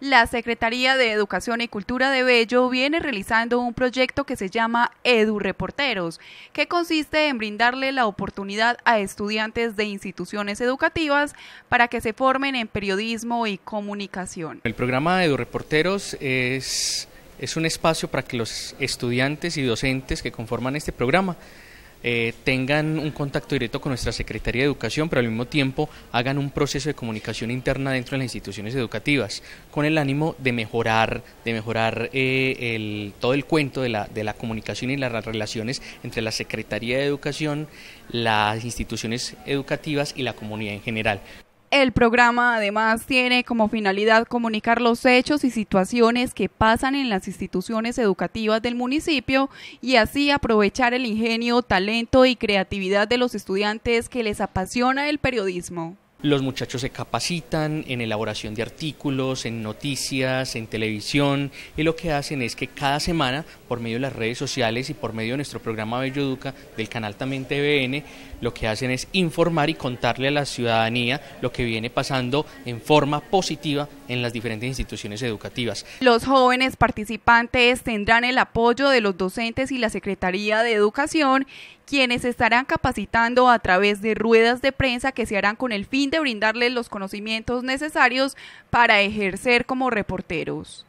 La Secretaría de Educación y Cultura de Bello viene realizando un proyecto que se llama Edu Reporteros, que consiste en brindarle la oportunidad a estudiantes de instituciones educativas para que se formen en periodismo y comunicación. El programa Edu Reporteros es, es un espacio para que los estudiantes y docentes que conforman este programa eh, tengan un contacto directo con nuestra Secretaría de Educación, pero al mismo tiempo hagan un proceso de comunicación interna dentro de las instituciones educativas, con el ánimo de mejorar, de mejorar eh, todo el cuento de la, de la comunicación y las relaciones entre la Secretaría de Educación, las instituciones educativas y la comunidad en general. El programa además tiene como finalidad comunicar los hechos y situaciones que pasan en las instituciones educativas del municipio y así aprovechar el ingenio, talento y creatividad de los estudiantes que les apasiona el periodismo. Los muchachos se capacitan en elaboración de artículos, en noticias, en televisión y lo que hacen es que cada semana por medio de las redes sociales y por medio de nuestro programa Bello Educa del canal también TVN, lo que hacen es informar y contarle a la ciudadanía lo que viene pasando en forma positiva en las diferentes instituciones educativas. Los jóvenes participantes tendrán el apoyo de los docentes y la Secretaría de Educación quienes estarán capacitando a través de ruedas de prensa que se harán con el fin de brindarles los conocimientos necesarios para ejercer como reporteros.